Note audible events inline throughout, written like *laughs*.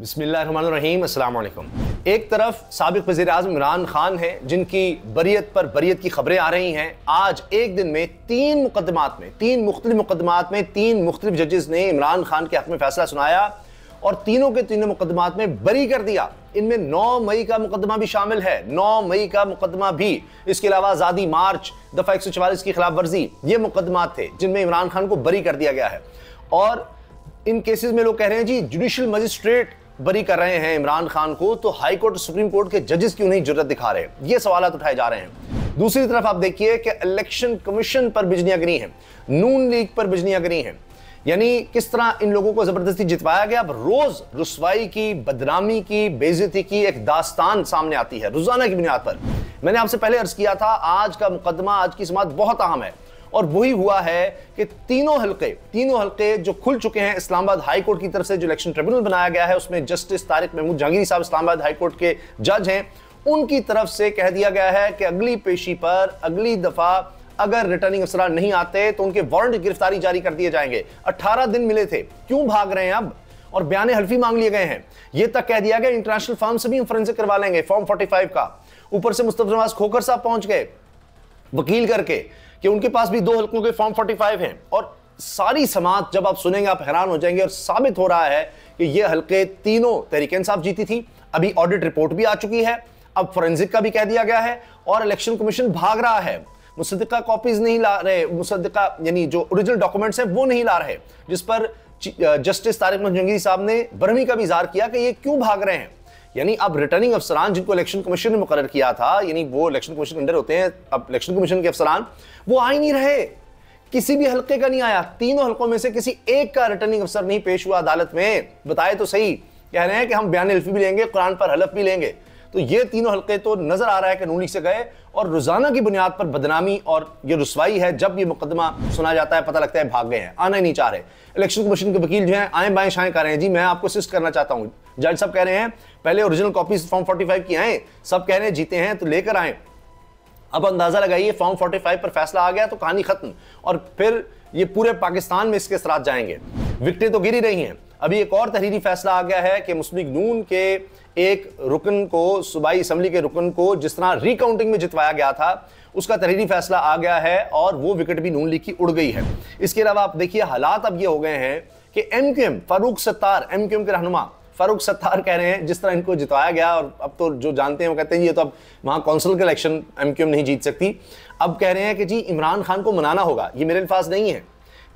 बसमीम एक तरफ सबक वजी अजम इमरान खान हैं जिनकी बरीत पर बरीत की खबरें आ रही हैं आज एक दिन में तीन मुकदमात में तीन मुख्तलि मुकदमात में तीन मुख्तल जजेस ने इमरान खान के हक में फैसला सुनाया और तीनों के तीनों मुकदमात में बरी कर दिया इनमें नौ मई का मुकदमा भी शामिल है नौ मई का मुकदमा भी इसके अलावा आज़ादी मार्च दफ़ा एक सौ चवालीस की खिलाफ वर्जी ये मुकदमा थे जिनमें इमरान खान को बरी कर दिया गया है और इन केसेस में लोग कह रहे हैं जी जुडिशल मजिस्ट्रेट बरी कर रहे हैं इमरान खान को तो हाई कोर्ट सुप्रीम कोर्ट के जजेस क्यों नहीं जरूरत दिखा रहे ये सवाल उठाए जा रहे हैं दूसरी तरफ आप देखिए कि इलेक्शन कमीशन पर बिजली गिरी है नून लीग पर बिजनिया गिरी है यानी किस तरह इन लोगों को जबरदस्ती जितवाया गया अब रोज रसवाई की बदनामी की बेजती की एक दास्तान सामने आती है रोजाना की बुनियाद पर मैंने आपसे पहले अर्ज किया था आज का मुकदमा आज की समाज बहुत अहम है और वही हुआ है कि तीनों हलके तीनों हलके जो खुल चुके हैं इस्लामाबाद हाई कोर्ट की तरफ से जो इलेक्शन ट्रिब्यूनल बनाया गया है उसमें जस्टिस तारिक महमूद जहांगीरी साहब इस्लामाबाद हाई कोर्ट के जज हैं उनकी तरफ से कह दिया गया है कि अगली पेशी पर अगली दफा अगर रिटर्निंग अफसरान नहीं आते तो उनके वारंट गिरफ्तारी जारी कर दिए जाएंगे 18 दिन मिले थे क्यों भाग रहे हैं अब और बयान हल्फी मांग लिए गए हैं यह तक कह दिया गया इंटरनेशनल फॉर्म से भी हम फोरेंसिक करवा लेंगे फॉर्म 45 का ऊपर से मुस्तफ नवाज खोकर साहब पहुंच गए वकील करके कि उनके पास भी दो हल्कों के फॉर्म 45 हैं और सारी समाज जब आप सुनेंगे आप हैरान हो जाएंगे और साबित हो रहा है कि ये हल्के तीनों तरीके इंसाफ जीती थी अभी ऑडिट रिपोर्ट भी आ चुकी है अब फोरेंसिक का भी कह दिया गया है और इलेक्शन कमीशन भाग रहा है मुसदा कॉपीज नहीं ला रहे मुसदा यानी जो ओरिजिनल डॉक्यूमेंट्स हैं वो नहीं ला रहे जिस पर जस्टिस तारिक मंजंगी साहब ने बरहमी का भी इजहार किया कि ये क्यों भाग रहे हैं यानी अब रिटर्निंग अफसरान जिनको इलेक्शन कमीशन ने मुकर किया था यानी वो इलेक्शन कमीशन अंडर होते हैं अब इलेक्शन कमीशन के अफसरान वो आ ही नहीं रहे किसी भी हलके का नहीं आया तीनों हलकों में से किसी एक का रिटर्निंग अफसर नहीं पेश हुआ अदालत में बताए तो सही कह रहे हैं कि हम बयान भी लेंगे कुरान पर हलफ भी लेंगे तो ये तीनों हलके तो नजर आ रहा है कि नून से गए और रोजाना की बुनियाद पर बदनामी और ये रसवाई है जब ये मुकदमा सुना जाता है पता लगता है भाग गए हैं आना ही नहीं चाह रहे इलेक्शन कमीशन के वकील जो हैं आए बाएं शाएं कर रहे हैं जी मैं आपको सिस्ट करना चाहता हूं जज साहब कह रहे हैं पहले ओरिजिनल कॉपीज फॉर्म 45 की आए सब कह रहे हैं जीते हैं तो लेकर आए अब अंदाजा लगाइए फॉर्म 45 पर फैसला आ गया तो कहानी खत्म और फिर ये पूरे पाकिस्तान में इसके साथ जाएंगे विकटें तो गिरी रही हैं अभी एक और तहरीरी फैसला आ गया है कि मुस्लिम नून के एक रुकन को सूबाई असम्बली के रुकन को जिस तरह रिकाउंटिंग में जितवाया गया था उसका तहरीरी फैसला आ गया है और वो विकेट भी नून लीग की उड़ गई है इसके अलावा आप देखिए हालात अब ये हो गए हैं कि M Q M Farooq Sattar M Q M के रहनुमा फारूक सत्तार कह रहे हैं जिस तरह इनको जितवाया गया और अब तो जो जानते हैं वो कहते हैं ये तो अब वहाँ कौंसिल का इलेक्शन एम क्यू नहीं जीत सकती अब कह रहे हैं कि जी इमरान खान को मनाना होगा ये मेरे अल्फाज नहीं है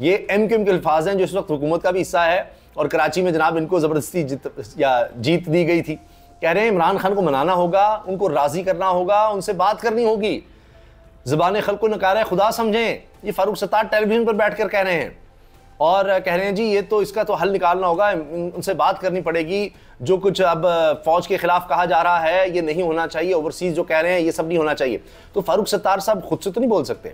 ये एम क्यू एम के अल्फाज हैं जो इस वक्त हुकूमत का भी हिस्सा है और कराची में जनाब इनको ज़बरदस्ती जीत या जीत दी गई थी कह रहे हैं इमरान खान को मनाना होगा उनको राज़ी करना होगा उनसे बात करनी होगी ज़बान खल को नकार खुदा समझें ये फारूक सत्तार टेलीविज़न पर बैठ कर कह रहे हैं और कह रहे हैं जी ये तो इसका तो हल निकालना होगा उनसे बात करनी पड़ेगी जो कुछ अब फौज के खिलाफ कहा जा रहा है ये नहीं होना चाहिए ओवरसीज जो कह रहे हैं ये सब नहीं होना चाहिए तो फारूक सत्तार साहब खुद से तो नहीं बोल सकते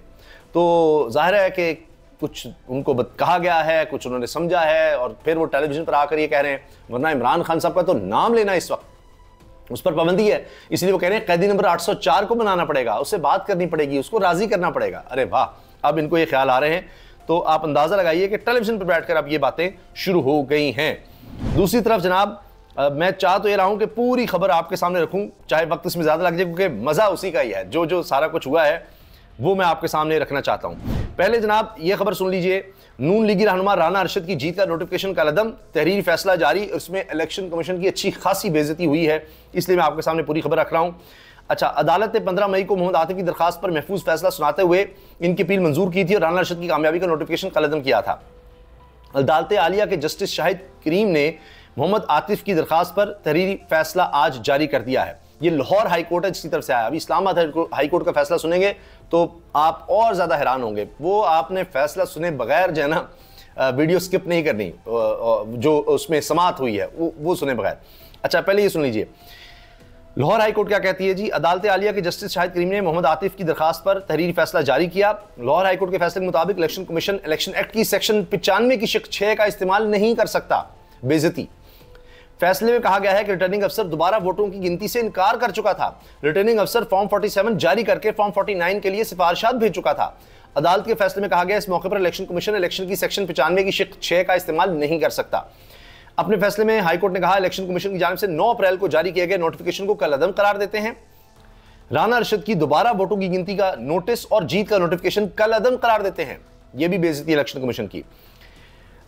तो जाहिर है कि कुछ उनको कहा गया है कुछ उन्होंने समझा है और फिर वो टेलीविजन पर आकर ये कह रहे हैं वरना इमरान खान साहब का तो नाम लेना इस वक्त उस पर पाबंदी है इसलिए वो कह रहे हैं कैदी नंबर 804 को बनाना पड़ेगा उससे बात करनी पड़ेगी उसको राजी करना पड़ेगा अरे वाह अब इनको ये ख्याल आ रहे हैं तो आप अंदाज़ा लगाइए कि टेलीविज़न पर बैठकर अब ये बातें शुरू हो गई हैं दूसरी तरफ जनाब आ, मैं चाह तो ये रहा हूं कि पूरी खबर आपके सामने रखूं चाहे वक्त इसमें ज़्यादा लग जाए क्योंकि मज़ा उसी का ही है जो जो सारा कुछ हुआ है वो मैं आपके सामने रखना चाहता हूं पहले जनाब ये खबर सुन लीजिए नून लीगी रहनुमा राना अरशद की जीत का नोटिफिकेशन का लदम तहरीर फैसला जारी उसमें इलेक्शन कमीशन की अच्छी खासी बेजती हुई है इसलिए मैं आपके सामने पूरी खबर रख रहा हूं अच्छा अदालत ने पंद्रह मई को मोहम्मद आतिफ की दरखास्त पर महफूज फैसला सुनाते हुए इनकी अपील मंजूर की थी और राना रशद की कामयाबी का नोटिफिकेशन कलदम किया था अदालत आलिया के जस्टिस शाहिद करीम ने मोहम्मद आतिफ की दरखास्त पर तहरीरी फैसला आज जारी कर दिया है ये लाहौर हाई कोर्ट है जिसकी तरफ से आया अभी इस्लामाबाद हाई कोर्ट का फैसला सुनेंगे तो आप और ज़्यादा हैरान होंगे वो आपने फैसला सुने बगैर जो है ना वीडियो स्किप नहीं करनी जो उसमें समात हुई है वो वो सुने बगैर अच्छा पहले ये सुन लीजिए लाहौर हाई कोर्ट क्या कहती है जी अदालत आलिया के जस्टिस शाहिद करीम ने मोहम्मद आतिफ की दरखास्त पर तहरीरी फैसला जारी किया लाहौर हाई कोर्ट के फैसले के मुताबिक इलेक्शन कमीशन इलेक्शन एक्ट की सेक्शन पचानवे की शक छः का इस्तेमाल नहीं कर सकता बेजती फैसले में कहा गया है कि रिटर्निंग अफसर दोबारा वोटों की गिनती से इनकार कर चुका था रिटर्निंग अफसर फॉर्म सेवन जारी करके फॉर्म 49 के लिए सिफारशात भेज चुका था अदालत के फैसले में कहा गया इस मौके पर इलेक्शन कमीशन इलेक्शन की सेक्शन पचानवे की शिक छः का इस्तेमाल नहीं कर सकता अपने फैसले में हाईकोर्ट ने कहा इलेक्शन कमीशन की जानव से नौ अप्रैल को जारी किए गए नोटिफिकेशन को कल अदम करार देते हैं राना अरशद की दोबारा वोटों की गिनती का नोटिस और जीत का नोटिफिकेशन कल अदम करार देते हैं यह भी बेजती इलेक्शन कमीशन की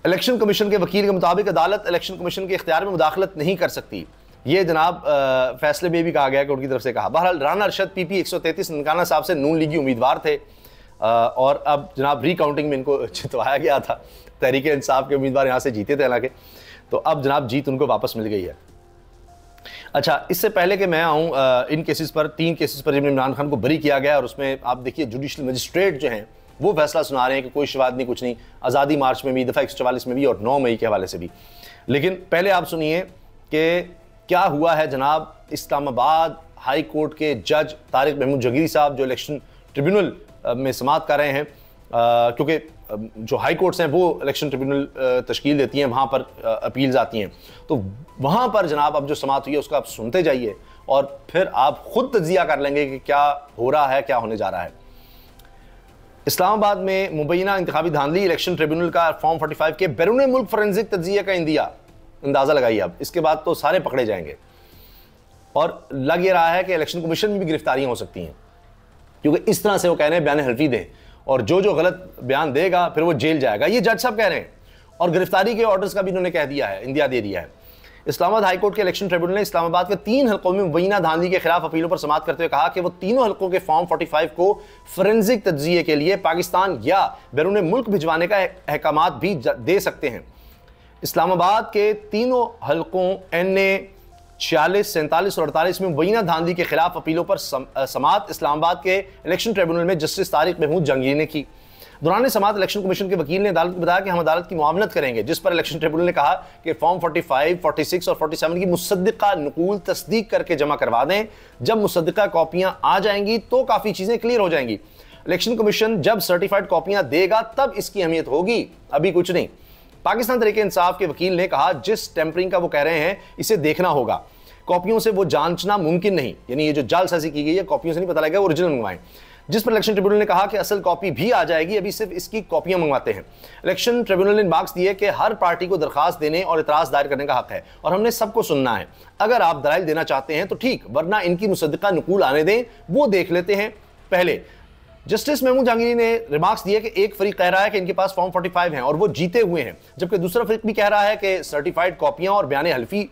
इलेक्शन कमीशन के वकील के मुताबिक अदालत इलेक्शन कमीशन के इख्तियार में मुदाखलत नहीं कर सकती ये जनाब फैसले में भी कहा गया कि उनकी तरफ से कहा बहरहाल राना अरशद पी पी एक सौ तैंतीस ननकाना साहब से नून लीगी उम्मीदवार थे आ, और अब जनाब रिकाउंटिंग में इनको *laughs* जितवाया गया था तहरीक इंसाफ के उम्मीदवार यहाँ से जीते थे हालांकि तो अब जनाब जीत उनको वापस मिल गई है अच्छा इससे पहले कि मैं आऊँ इन केसेस पर तीन केसेस पर जिनमें इमरान खान को बरी किया गया और उसमें आप देखिए जुडिशल मजिस्ट्रेट जो हैं वो फैसला सुना रहे हैं कि कोई शिवाद नहीं कुछ नहीं आज़ादी मार्च में भी दफ़ा एक में भी और नौ मई के हवाले से भी लेकिन पहले आप सुनिए कि क्या हुआ है जनाब इस्लामाबाद हाई कोर्ट के जज तारिक महमूद जगीरी साहब जो इलेक्शन ट्रिब्यूनल में समात कर रहे हैं क्योंकि जो हाई कोर्ट्स हैं वो इलेक्शन ट्रिब्यूनल तश्कील देती हैं वहाँ पर अपील्स आती हैं तो वहाँ पर जनाब अब जो समाप्त हुई है उसका आप सुनते जाइए और फिर आप खुद तजिया कर लेंगे कि क्या हो रहा है क्या होने जा रहा है इस्लामाबाद में मुबैना इंतबी धांधली इलेक्शन ट्रिब्यूनल का फॉर्म 45 के बैरून मुल्क फॉरेंसिक तजिया का इंदिया अंदाज़ा लगाइए अब इसके बाद तो सारे पकड़े जाएंगे और लग ये रहा है कि इलेक्शन कमीशन में भी गिरफ्तारियाँ हो सकती हैं क्योंकि इस तरह से वो कह रहे हैं बयान हल्फी दें और जो जो गलत बयान देगा फिर वो जेल जाएगा ये जज साहब कह रहे हैं और गिरफ्तारी के ऑर्डर्स का भी इन्होंने कह दिया है इंदिया दे दिया है इस्लामाबाद हाईकोर्ट के इलेक्शन ट्रिब्यूनल ने इस्लामाबाद के तीन हलकों में मुबैना धांधली के खिलाफ अपीलों पर समाप्त करते हुए कहा कि वो तीनों हलकों के फॉर्म 45 को फोरेंसिक तजिए के लिए पाकिस्तान या बैरून मुल्क भिजवाने का अहकाम भी दे सकते हैं इस्लामाबाद के तीनों हलकों एन ए छियालीस सैंतालीस और अड़तालीस में वीना धांधी के खिलाफ अपीलों पर समात इस्लामाबाद के इलेक्शन ट्रिब्यूनल में जस्टिस तारिक महमूद जंगी ने की दौरान समात इलेक्शन कमीशन के वकील ने अदालत को बताया कि हम अदालत की मामलत करेंगे जिस पर इलेक्शन ट्रिब्यूनल ने कहा कि फॉर्म 45, 46 और 47 की मुसदा नकूल तस्दीक करके जमा करवा दें जब मुसदा कॉपियां आ जाएंगी तो काफ़ी चीज़ें क्लियर हो जाएंगी इलेक्शन कमीशन जब सर्टिफाइड कॉपियां देगा तब इसकी अहमियत होगी अभी कुछ नहीं पाकिस्तान तरीके इंसाफ के वकील ने कहा जिस टेम्परिंग का वो कह रहे हैं इसे देखना होगा कॉपियों से वो जांचना मुमकिन नहीं यानी ये जो जालसाजी की गई है कॉपियों से नहीं पता लगेगा ओरिजिनल मंगवाएं जिस पर इलेक्शन ट्रिब्यूनल ने कहा कि असल कॉपी भी आ जाएगी अभी सिर्फ इसकी कॉपियां मंगवाते हैं इलेक्शन ट्रिब्यूनल ने मार्क्स दिए कि हर पार्टी को दरखास्त देने और इतराज दायर करने का हक है और हमने सबको सुनना है अगर आप दलाइल देना चाहते हैं तो ठीक वरना इनकी मुसदा नकूल आने दें वो देख लेते हैं पहले जस्टिस महमूद जहांगीरी ने रिमार्क्स दिए कि एक फरीक कह रहा है कि इनके पास फॉर्म 45 हैं और वो जीते हुए हैं जबकि दूसरा फरीक भी कह रहा है कि सर्टिफाइड कॉपियां और बयान हल्फी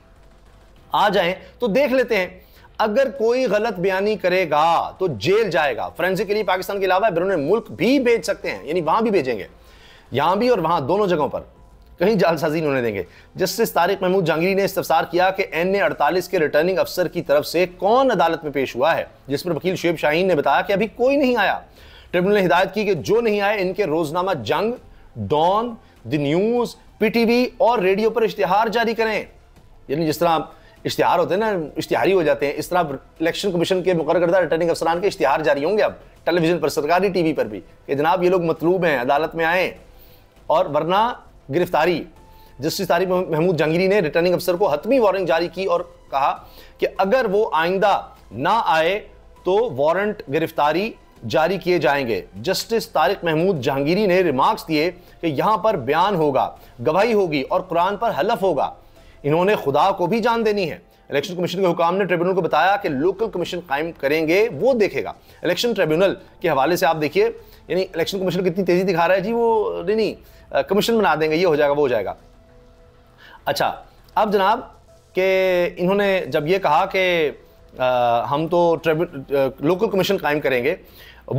आ जाएं तो देख लेते हैं अगर कोई गलत बयानी करेगा तो जेल जाएगा फ्रेंसिक के लिए पाकिस्तान के अलावा बैरून मुल्क भी भेज सकते हैं यानी वहां भी भेजेंगे यहां भी और वहां दोनों जगहों पर कहीं जालसाजी नहीं होने देंगे जस्टिस तारिक महमूद जांगीरी ने इस्तार किया कि एन ए अड़तालीस के रिटर्निंग अफसर की तरफ से कौन अदालत में पेश हुआ है जिस पर वकील शेब शाहीन ने बताया कि अभी कोई नहीं आया ट्रिब्यूनल ने हिदायत की कि जो नहीं आए इनके रोजनामा Jang Dawn the News PTV और रेडियो पर इश्तिहार जारी करें यानी जिस तरह इश्तिहार होते हैं ना इश्तिहारी हो जाते हैं इस तरह इलेक्शन कमीशन के मुकर रिटर्निंग अफसरान के इश्तिहार जारी होंगे अब टेलीविजन पर सरकारी टीवी पर भी कि जनाब ये लोग मतलूब हैं अदालत में आए और वरना गिरफ्तारी जस्टिस तारिक महमूद जंगीरी ने रिटर्निंग अफसर को हतमी वारंट जारी की और कहा कि अगर वो आइंदा ना आए तो वारंट गिरफ्तारी जारी किए जाएंगे जस्टिस तारिक महमूद जहांगीरी ने रिमार्क्स दिए कि यहाँ पर बयान होगा गवाही होगी और कुरान पर हलफ होगा इन्होंने खुदा को भी जान देनी है इलेक्शन कमीशन के हुकाम ने ट्रिब्यूनल को बताया कि लोकल कमीशन कायम करेंगे वो देखेगा इलेक्शन ट्रिब्यूनल के हवाले से आप देखिए यानी इलेक्शन कमीशन कितनी तेज़ी दिखा रहा है जी वो नहीं नहीं कमीशन बना देंगे ये हो जाएगा वो हो जाएगा अच्छा अब जनाब के इन्होंने जब ये कहा कि हम तो लोकल कमीशन कायम करेंगे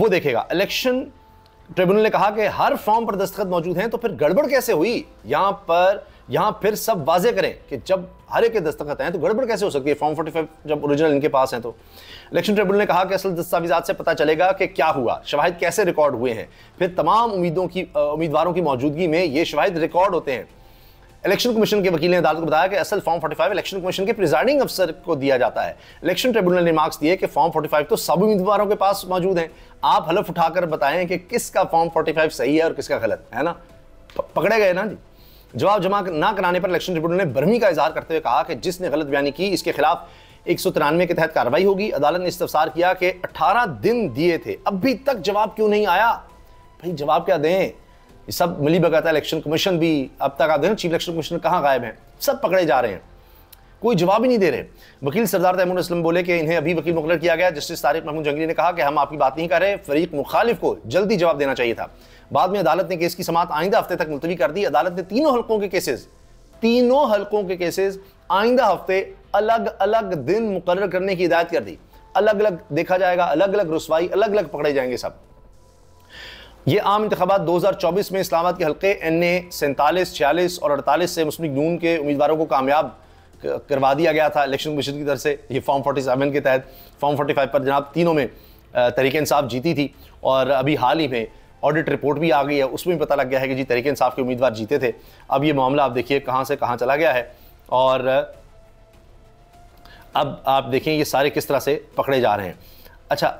वो देखेगा इलेक्शन ट्रिब्यूनल ने कहा कि हर फॉर्म पर दस्तखत मौजूद हैं तो फिर गड़बड़ कैसे हुई यहाँ पर यहां फिर सब वाजे करें कि जब हरे के दस्तखत हैं तो गड़बड़ कैसे हो सकती है फॉर्म 45 जब ओरिजिनल इनके पास है तो इलेक्शन ट्रिब्यूनल ने कहा कि असल दस्तावेजा से पता चलेगा कि क्या हुआ शवाहद कैसे रिकॉर्ड हुए हैं फिर तमाम उम्मीदों की उम्मीदवारों की मौजूदगी में ये शवाहद रिकॉर्ड होते हैं इलेक्शन कमीशन के वकील ने अदालत को बताया कि असल फॉर्म 45 इलेक्शन कमीशन के प्रिजाइडिंग अफसर को दिया जाता है इलेक्शन ट्रिब्यूनल ने मार्क्स दिए कि फॉर्म 45 तो सब उम्मीदवारों के पास मौजूद हैं आप हलफ उठाकर बताएं कि किसका फॉर्म 45 सही है और किसका गलत है ना पकड़े गए ना जी जवाब जमा ना कराने पर इलेक्शन ट्रिब्यूनल ने बर्मी का इजहार करते हुए कहा कि जिसने गलत बयानी की इसके खिलाफ एक सौ तिरानवे के तहत कार्रवाई होगी अदालत ने इस्तफसार किया कि अठारह दिन दिए थे अभी तक जवाब क्यों नहीं आया भाई जवाब क्या दें सब मिली बगाता इलेक्शन कमीशन भी अब तक आप देखें चीफ इलेक्शन कमीशन कहाँ गायब हैं सब पकड़े जा रहे हैं कोई जवाब ही नहीं दे रहे वकील सरदार तैमूर असलम बोले कि इन्हें अभी वकील मुकर किया गया जस्टिस तारिक महमूद जंगली ने कहा कि हम आपकी बात नहीं कर रहे फरीक मुखालिफ को जल्दी जवाब देना चाहिए था बाद में अदालत ने केस की समात आइंदा हफ्ते तक मुलतवी कर दी अदालत ने तीनों हल्कों के केसेस तीनों हल्कों के केसेस आइंदा हफ्ते अलग अलग दिन मुकर करने की हिदायत कर दी अलग अलग देखा जाएगा अलग अलग रसवाई अलग अलग पकड़े जाएंगे सब ये आम इंतबात 2024 में इस्लामाबाद के हल्के एन ए सैंतालीस छियालीस और अड़तालीस से मुस्लिम नून के उम्मीदवारों को कामयाब करवा दिया गया था इलेक्शन कमीशन की तरफ से ये फॉर्म 47 के तहत फॉर्म 45 पर जनाब तीनों में तरीके इंसाफ जीती थी और अभी हाल ही में ऑडिट रिपोर्ट भी आ गई है उसमें भी पता लग गया है कि जी तरीके इंसाफ के उम्मीदवार जीते थे अब ये मामला आप देखिए कहाँ से कहाँ चला गया है और अब आप देखें ये सारे किस तरह से पकड़े जा रहे हैं अच्छा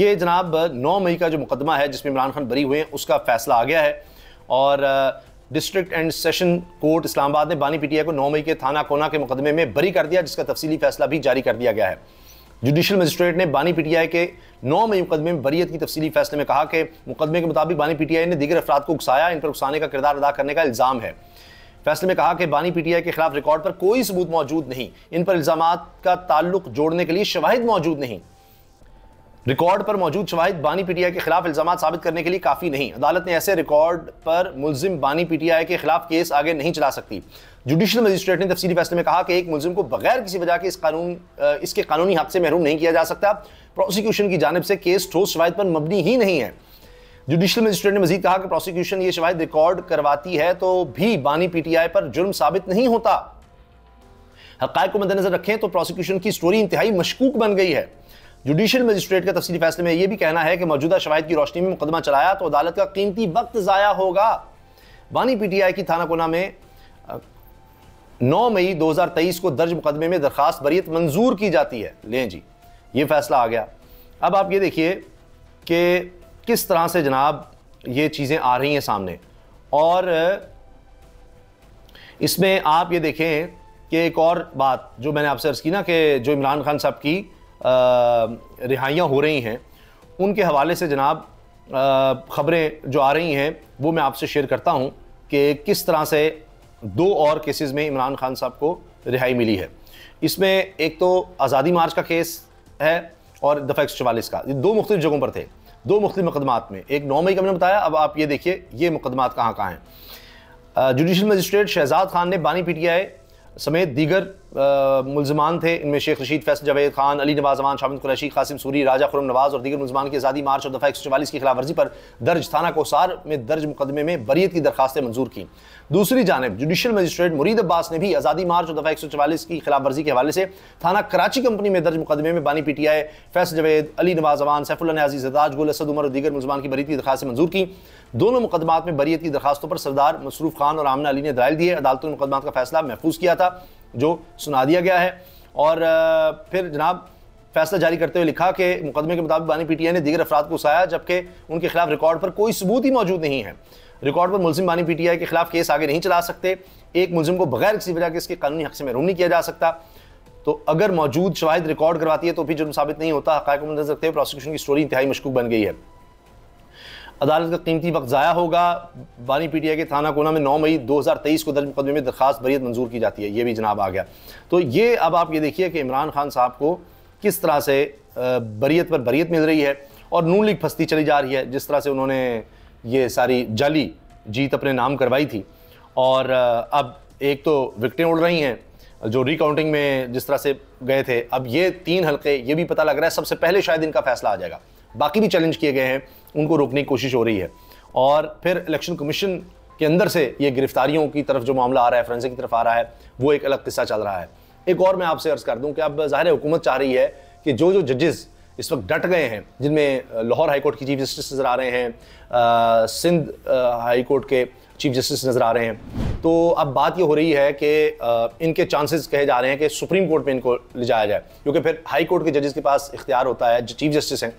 ये जनाब 9 मई का जो मुकदमा है जिसमें इमरान खान बरी हुए हैं उसका फैसला आ गया है और district and session court Islamabad ने बानी पीटीआई को 9 मई के थाना कोना के मुकदमे में बरी कर दिया जिसका तफसीली फैसला भी जारी कर दिया गया है जुडिशल मजिस्ट्रेट ने बानी पीटीआई के नौ मई मुकदमे में बरीत की तफसीली फैसले में कहा कि मुकदमे के मुताबिक बानी पीटीआई ने दीगर अफराद को उकसाया इन पर उकसाने का किरदार अदा करने का इल्ज़ाम है फैसले में कहा कि बानी पीटीआई के खिलाफ रिकॉर्ड पर कोई सबूत मौजूद नहीं इन पर इल्ज़ाम का ताल्लुक जोड़ने के लिए शवाहिद मौजूद नहीं रिकॉर्ड पर मौजूद शवाहिद बानी पीटीआई के खिलाफ इल्जाम साबित करने के लिए काफी नहीं अदालत ने ऐसे रिकॉर्ड पर मुलिम बानी पीटीआई के खिलाफ केस आगे नहीं चला सकती जुडिशल मजिस्ट्रेट ने तफसी फैसले में कहा कि एक मुलिम को बगैर किसी वजह के इस कानून इसके कानूनी हक से महरूम नहीं किया जा सकता प्रोसिक्यूशन की जानब से केस ठोस शवाहिद पर मबनी ही नहीं है जुडिशल मजिस्ट्रेट ने मजीद कहा कि प्रोसिक्यूशन ये शवाहिद रिकॉर्ड करवाती है तो भी बानी पीटीआई पर जुर्म साबित नहीं होता हक को मद्देनजर रखें तो प्रोसिक्यूशन की स्टोरी इंतहाई मशकूक बन गई है जुडिशियल मजिस्ट्रेट का तफसी फैसले में यह भी कहना है कि मौजूदा शवाद की रोशनी में मुकदमा चलाया तो अदालत का कीमती वक्त जया होगा बानी पीटीआई की थाना कोना में 9 मई 2023 को दर्ज मुकदमे में दरखास्त बरीत मंजूर की जाती है लें जी ये फैसला आ गया अब आप ये देखिए कि किस तरह से जनाब ये चीज़ें आ रही हैं सामने और इसमें आप ये देखें कि एक और बात जो मैंने आपसे अर्ज़ की ना कि जो इमरान खान साहब की रिहाइयाँ हो रही हैं उनके हवाले से जनाब ख़बरें जो आ रही हैं वो मैं आपसे शेयर करता हूँ कि किस तरह से दो और केसेस में इमरान खान साहब को रिहाई मिली है इसमें एक तो आज़ादी मार्च का केस है और दफ़ा एक चवालीस का ये दो मुख्तलिफ जगहों पर थे दो मुख्तु मुकदमात में एक नौ मई का मैंने बताया अब आप ये देखिए ये मुकदमात कहाँ कहाँ हैं जुडिशल मजिस्ट्रेट शहजाद खान ने बानी पीटीआई समेत दीगर मुलजमान थे इनमें शेख रशीद फैसल जवेद खान अली नवाज अमान शामिद कुरैशी कासिम सूरी राजा खुरम नवाज और दीगर मुलजमान की आज़ादी मार्च और दफ़ा एक सौ चवालीस की खिलाफ वर्जी पर दर्ज थाना कोसार में दर्ज मुकदमे में बरीत की दरखास्तें मंजूर की दूसरी जानब जुडिशल मजिस्ट्रेट मुरीद अब्बास ने भी आज़ादी मार्च और दफ़ा एक सौ चवालीस की वर्जी के हवाले से थाना कराची कंपनी में दर्ज मुकदमे में बानी P T I Faisal Javed Ali Nawaz Aman Saifullah Niazi जदाज गुल असद उमर और दीगर मुलजमान की बरीत की दरखास्तें मंजूर की दोनों मुकदमा में बरीत की दरखास्तों पर सरदार मसरूफ खान और आमना अली ने दायल दिए अदालतों ने मुकदमा का फैसला महफूज किया था जो सुना दिया गया है और फिर जनाब फैसला जारी करते हुए लिखा कि मुकदमे के मुताबिक बानी पीटीआई ने दीगर अफराद को उसाया जबकि उनके खिलाफ रिकॉर्ड पर कोई सबूत ही मौजूद नहीं है रिकॉर्ड पर मुलिम बानी पीटीआई के खिलाफ केस आगे नहीं चला सकते एक मुलिम को बगैर किसी वजह के इसके कानूनी हक से महरूम नहीं किया जा सकता तो अगर मौजूद शवाहद रिकॉर्ड करवाती है तो भी जुर्म साबित नहीं होता हक को नजर रखते हुए प्रोसिक्यूशन की स्टोरी इंतहाई मशकूक बन गई है अदालत का कीमती वक्त ज़ाया होगा बानी पी टी आई के थाना कोना में 9 मई 2023 को दर्ज मुकदमे में दरखास्त बरीत मंजूर की जाती है ये भी जनाब आ गया तो ये अब आप ये देखिए कि इमरान खान साहब को किस तरह से बरीत पर बरीत मिल रही है और नून लीग फस्ती चली जा रही है जिस तरह से उन्होंने ये सारी जाली जीत अपने नाम करवाई थी और अब एक तो विकटें उड़ रही हैं जो रिकाउंटिंग में जिस तरह से गए थे अब ये तीन हल्के ये भी पता लग रहा है सबसे पहले शायद इनका फैसला आ जाएगा बाकी भी चैलेंज किए गए हैं उनको रोकने की कोशिश हो रही है और फिर इलेक्शन कमीशन के अंदर से ये गिरफ्तारियों की तरफ जो मामला आ रहा है फ्रेंसिक की तरफ आ रहा है वो एक अलग किस्सा चल रहा है एक और मैं आपसे अर्ज कर दूं कि अब ज़ाहिर हुकूमत चाह रही है कि जो जो जजेस इस वक्त डट गए हैं जिनमें लाहौर हाईकोर्ट के चीफ जस्टिस नज़र आ रहे हैं सिंध सिंध हाईकोर्ट के चीफ जस्टिस नज़र आ रहे हैं तो अब बात ये हो रही है कि इनके चांसेस कहे जा रहे हैं कि सुप्रीम कोर्ट में इनको ले जाया जाए क्योंकि फिर हाई कोर्ट के जजेस के पास इख्तियार होता है जो चीफ जस्टिस हैं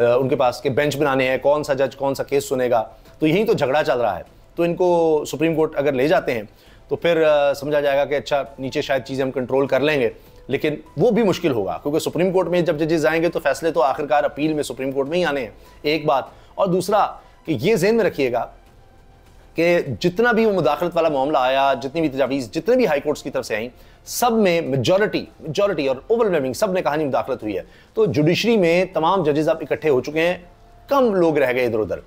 उनके पास के बेंच बनाने हैं कौन सा जज कौन सा केस सुनेगा तो यही तो झगड़ा चल रहा है तो इनको सुप्रीम कोर्ट अगर ले जाते हैं तो फिर समझा जाएगा कि अच्छा नीचे शायद चीज़ें हम कंट्रोल कर लेंगे लेकिन वो भी मुश्किल होगा क्योंकि सुप्रीम कोर्ट में जब जजेस आएंगे तो फैसले तो आखिरकार अपील में सुप्रीम कोर्ट में ही आने हैं एक बात और दूसरा कि ये जेन में रखिएगा कि जितना भी वो मुदाखलत वाला मामला आया जितनी भी तजावीज़ जितने भी हाई कोर्ट्स की तरफ से आई सब में मेजॉरिटी मेजॉरिटी और ओवरवेलमिंग सब ने कहा नहीं मुदाखलत हुई है तो जुडिशरी में तमाम जजेज अब इकट्ठे हो चुके हैं कम लोग रह गए इधर उधर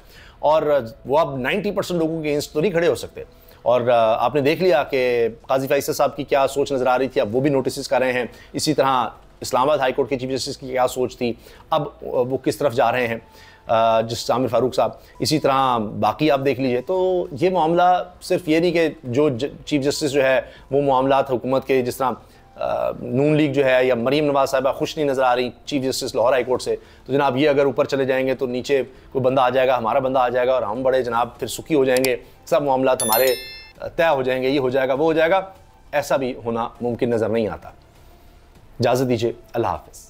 और वो अब 90 परसेंट लोगों के अगेंस्ट तो नहीं खड़े हो सकते और आपने देख लिया कि काजी फैसल साहब की क्या सोच नज़र आ रही थी अब वो भी नोटिस कर रहे हैं इसी तरह इस्लामाबाद हाईकोर्ट के चीफ जस्टिस की क्या सोच थी अब वो किस तरफ जा रहे हैं जिस आमिर फारूक साहब इसी तरह बाकी आप देख लीजिए तो ये मामला सिर्फ ये नहीं कि जो चीफ जस्टिस जो है वो मामला हुकूमत के जिस तरह नून लीग जो है या मरीम नवाज साहबा खुश नहीं नज़र आ रही chief justice Lahore high court से तो जनाब ये अगर ऊपर चले जाएंगे तो नीचे कोई बंदा आ जाएगा हमारा बंदा आ जाएगा और हम बड़े जनाब फिर सुखी हो जाएंगे सब मामला हमारे तय हो जाएंगे ये हो जाएगा वो हो जाएगा ऐसा भी होना मुमकिन नज़र नहीं आता इजाज़त दीजिए अल्लाह हाफिज़